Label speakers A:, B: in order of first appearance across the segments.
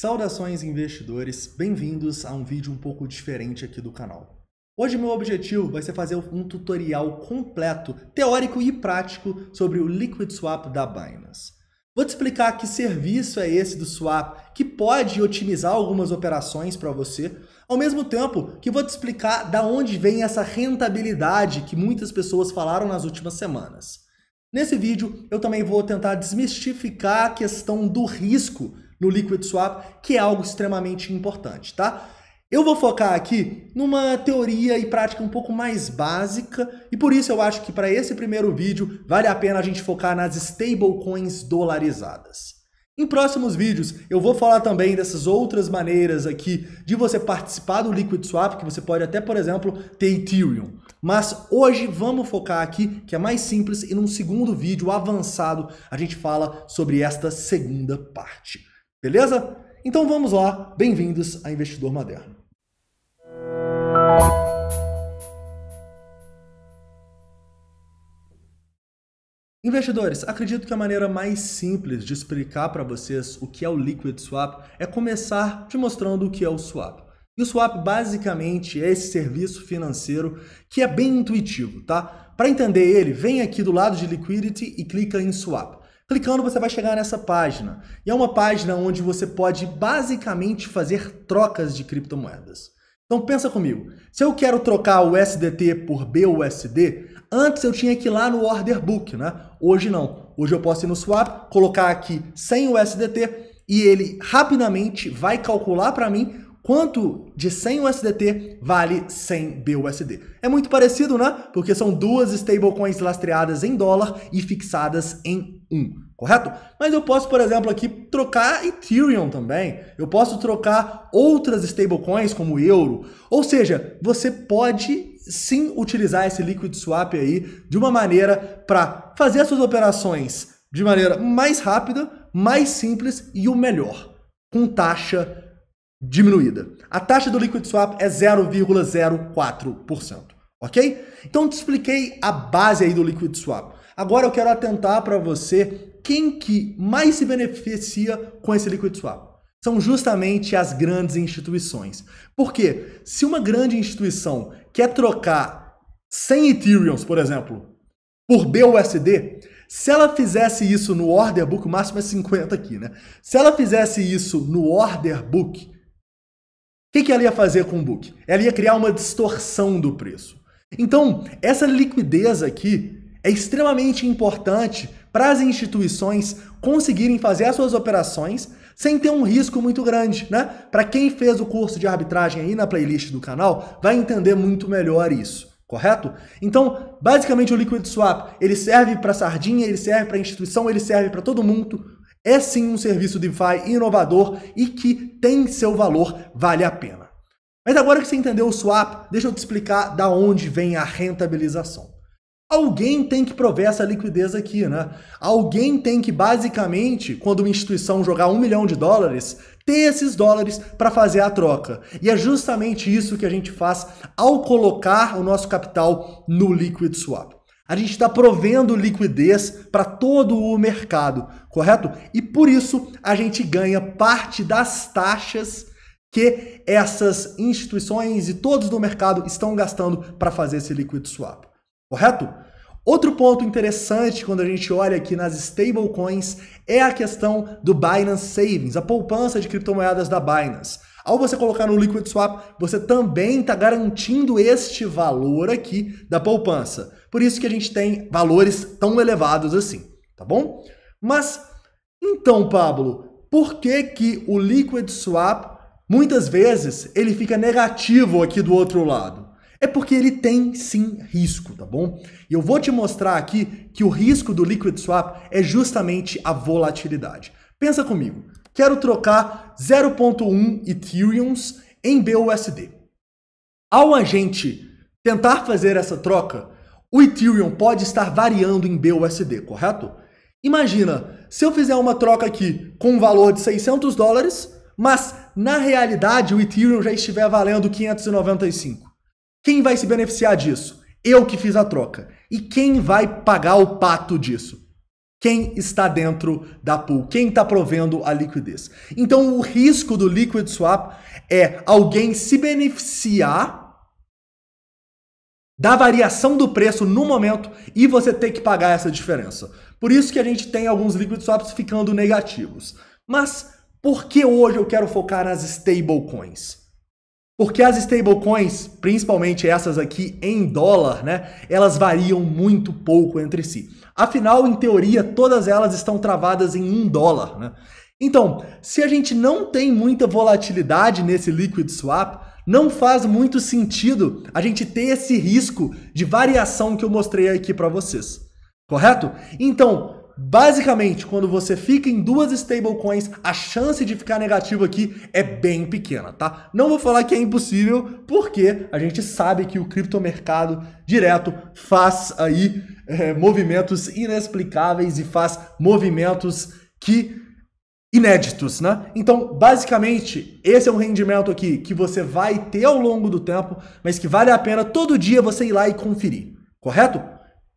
A: Saudações investidores, bem-vindos a um vídeo um pouco diferente aqui do canal. Hoje meu objetivo vai ser fazer um tutorial completo, teórico e prático sobre o Liquid Swap da Binance. Vou te explicar que serviço é esse do swap que pode otimizar algumas operações para você, ao mesmo tempo que vou te explicar da onde vem essa rentabilidade que muitas pessoas falaram nas últimas semanas. Nesse vídeo eu também vou tentar desmistificar a questão do risco no Liquid Swap, que é algo extremamente importante, tá? Eu vou focar aqui numa teoria e prática um pouco mais básica, e por isso eu acho que para esse primeiro vídeo vale a pena a gente focar nas stablecoins dolarizadas. Em próximos vídeos eu vou falar também dessas outras maneiras aqui de você participar do Liquid Swap, que você pode até, por exemplo, ter Ethereum. Mas hoje vamos focar aqui, que é mais simples, e num segundo vídeo avançado a gente fala sobre esta segunda parte. Beleza? Então vamos lá, bem-vindos a Investidor Moderno. Investidores, acredito que a maneira mais simples de explicar para vocês o que é o Liquid Swap é começar te mostrando o que é o swap. E o swap basicamente é esse serviço financeiro que é bem intuitivo, tá? Para entender ele, vem aqui do lado de liquidity e clica em swap. Clicando, você vai chegar nessa página. E é uma página onde você pode basicamente fazer trocas de criptomoedas. Então pensa comigo, se eu quero trocar o SDT por BUSD, antes eu tinha que ir lá no order book, né? Hoje não. Hoje eu posso ir no swap, colocar aqui 100 USDT e ele rapidamente vai calcular para mim Quanto de 100 USDT vale 100 BUSD? É muito parecido, né? Porque são duas stablecoins lastreadas em dólar e fixadas em um, correto? Mas eu posso, por exemplo, aqui trocar Ethereum também. Eu posso trocar outras stablecoins como euro. Ou seja, você pode sim utilizar esse liquid swap aí de uma maneira para fazer as suas operações de maneira mais rápida, mais simples e o melhor, com taxa diminuída. A taxa do liquid swap é 0,04%, ok? Então te expliquei a base aí do liquid swap. Agora eu quero atentar para você quem que mais se beneficia com esse liquid swap. São justamente as grandes instituições. Porque se uma grande instituição quer trocar 100 Ethereums, por exemplo, por BUSD, se ela fizesse isso no order book, o máximo é 50 aqui, né? Se ela fizesse isso no order book, o que, que ela ia fazer com o book? Ela ia criar uma distorção do preço. Então, essa liquidez aqui é extremamente importante para as instituições conseguirem fazer as suas operações sem ter um risco muito grande, né? Para quem fez o curso de arbitragem aí na playlist do canal, vai entender muito melhor isso, correto? Então, basicamente o liquid swap, ele serve para sardinha, ele serve para instituição, ele serve para todo mundo é sim um serviço DeFi inovador e que tem seu valor, vale a pena. Mas agora que você entendeu o swap, deixa eu te explicar da onde vem a rentabilização. Alguém tem que prover essa liquidez aqui, né? Alguém tem que, basicamente, quando uma instituição jogar um milhão de dólares, ter esses dólares para fazer a troca. E é justamente isso que a gente faz ao colocar o nosso capital no Liquid Swap. A gente está provendo liquidez para todo o mercado, correto? E por isso a gente ganha parte das taxas que essas instituições e todos do mercado estão gastando para fazer esse liquid swap, correto? Outro ponto interessante quando a gente olha aqui nas stablecoins é a questão do Binance Savings, a poupança de criptomoedas da Binance. Ao você colocar no Liquid Swap, você também está garantindo este valor aqui da poupança. Por isso que a gente tem valores tão elevados assim, tá bom? Mas então, Pablo, por que que o Liquid Swap muitas vezes ele fica negativo aqui do outro lado? É porque ele tem sim risco, tá bom? E eu vou te mostrar aqui que o risco do Liquid Swap é justamente a volatilidade. Pensa comigo quero trocar 0.1 Ethereums em BUSD. Ao agente tentar fazer essa troca, o Ethereum pode estar variando em BUSD, correto? Imagina, se eu fizer uma troca aqui com um valor de 600 dólares, mas na realidade o Ethereum já estiver valendo 595. Quem vai se beneficiar disso? Eu que fiz a troca. E quem vai pagar o pato disso? quem está dentro da pool, quem está provendo a liquidez. Então, o risco do liquid swap é alguém se beneficiar da variação do preço no momento e você ter que pagar essa diferença. Por isso que a gente tem alguns liquid swaps ficando negativos. Mas por que hoje eu quero focar nas stablecoins? Porque as stablecoins, principalmente essas aqui em dólar, né, elas variam muito pouco entre si. Afinal, em teoria, todas elas estão travadas em um dólar. Né? Então, se a gente não tem muita volatilidade nesse liquid swap, não faz muito sentido a gente ter esse risco de variação que eu mostrei aqui para vocês. Correto? Então, Basicamente, quando você fica em duas stablecoins, a chance de ficar negativo aqui é bem pequena, tá? Não vou falar que é impossível, porque a gente sabe que o criptomercado direto faz aí é, movimentos inexplicáveis e faz movimentos que inéditos, né? Então, basicamente, esse é um rendimento aqui que você vai ter ao longo do tempo, mas que vale a pena todo dia você ir lá e conferir, correto?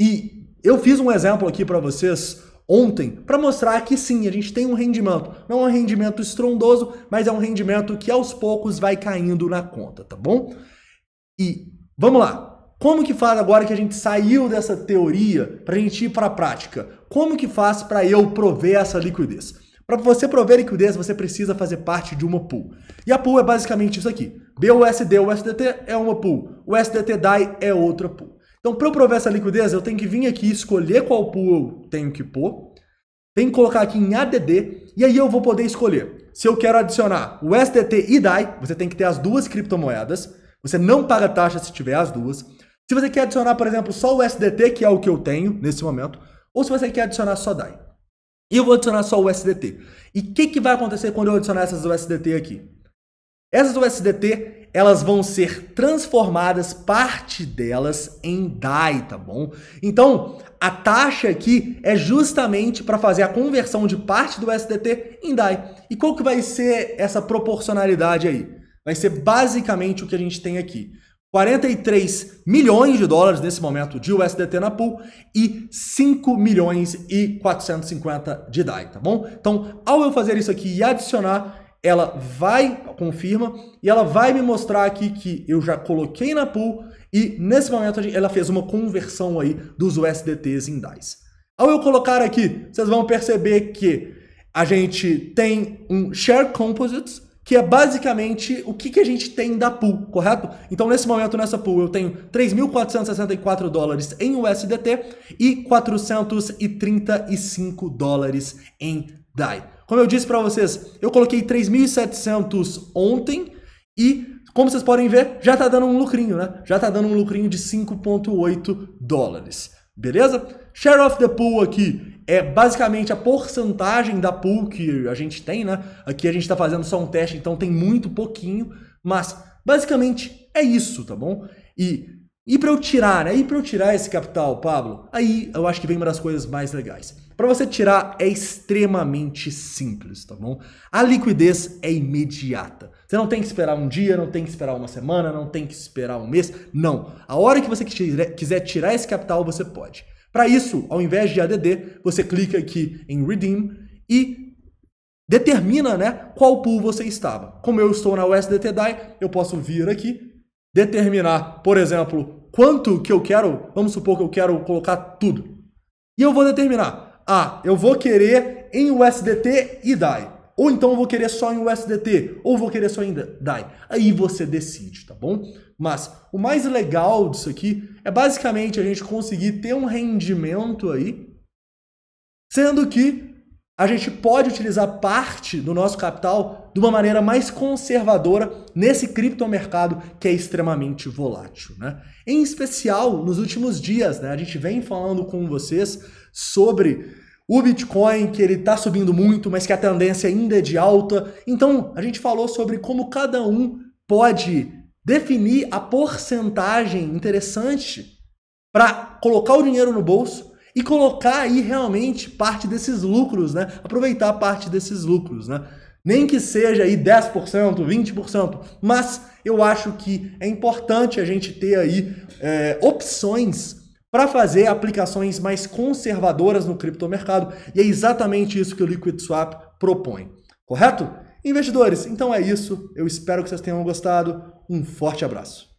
A: E eu fiz um exemplo aqui para vocês ontem para mostrar que sim, a gente tem um rendimento. Não é um rendimento estrondoso, mas é um rendimento que aos poucos vai caindo na conta, tá bom? E vamos lá. Como que faz agora que a gente saiu dessa teoria para a gente ir para a prática? Como que faz para eu prover essa liquidez? Para você prover liquidez, você precisa fazer parte de uma pool. E a pool é basicamente isso aqui. BUSD, USDT é uma pool. O SDT DAI é outra pool. Então, para eu prover essa liquidez, eu tenho que vir aqui escolher qual pool eu tenho que pôr, tem que colocar aqui em ADD, e aí eu vou poder escolher. Se eu quero adicionar o SDT e DAI, você tem que ter as duas criptomoedas, você não paga taxa se tiver as duas. Se você quer adicionar, por exemplo, só o SDT, que é o que eu tenho nesse momento, ou se você quer adicionar só DAI. E eu vou adicionar só o SDT. E o que, que vai acontecer quando eu adicionar essas USDT aqui? Essas USDT, elas vão ser transformadas, parte delas, em DAI, tá bom? Então, a taxa aqui é justamente para fazer a conversão de parte do SDT em DAI. E qual que vai ser essa proporcionalidade aí? Vai ser basicamente o que a gente tem aqui. 43 milhões de dólares nesse momento de USDT na pool e 5 milhões e 450 de DAI, tá bom? Então, ao eu fazer isso aqui e adicionar, ela vai, confirma, e ela vai me mostrar aqui que eu já coloquei na pool e nesse momento ela fez uma conversão aí dos USDTs em DAIs. Ao eu colocar aqui, vocês vão perceber que a gente tem um Share Composites, que é basicamente o que, que a gente tem da pool, correto? Então, nesse momento, nessa pool, eu tenho 3.464 dólares em USDT e 435 dólares em DAI. Como eu disse para vocês, eu coloquei 3.700 ontem e, como vocês podem ver, já está dando um lucrinho, né? Já está dando um lucrinho de 5.8 dólares, beleza? Share of the pool aqui é basicamente a porcentagem da pool que a gente tem, né? Aqui a gente está fazendo só um teste, então tem muito pouquinho, mas basicamente é isso, tá bom? E e para eu tirar, né? E para eu tirar esse capital, Pablo? Aí eu acho que vem uma das coisas mais legais. Para você tirar é extremamente simples, tá bom? A liquidez é imediata. Você não tem que esperar um dia, não tem que esperar uma semana, não tem que esperar um mês. Não. A hora que você quiser tirar esse capital, você pode. Para isso, ao invés de ADD, você clica aqui em Redeem e determina né, qual pool você estava. Como eu estou na USDT DAI, eu posso vir aqui determinar, por exemplo, quanto que eu quero, vamos supor que eu quero colocar tudo. E eu vou determinar, ah, eu vou querer em USDT e DAI. Ou então eu vou querer só em USDT, ou vou querer só em DAI. Aí você decide, tá bom? Mas o mais legal disso aqui é basicamente a gente conseguir ter um rendimento aí, sendo que a gente pode utilizar parte do nosso capital de uma maneira mais conservadora nesse criptomercado que é extremamente volátil. Né? Em especial, nos últimos dias, né, a gente vem falando com vocês sobre o Bitcoin, que ele está subindo muito, mas que a tendência ainda é de alta. Então, a gente falou sobre como cada um pode definir a porcentagem interessante para colocar o dinheiro no bolso e colocar aí realmente parte desses lucros, né? Aproveitar parte desses lucros, né? Nem que seja aí 10%, 20%, mas eu acho que é importante a gente ter aí é, opções para fazer aplicações mais conservadoras no criptomercado, e é exatamente isso que o Liquid Swap propõe, correto? Investidores, então é isso. Eu espero que vocês tenham gostado. Um forte abraço.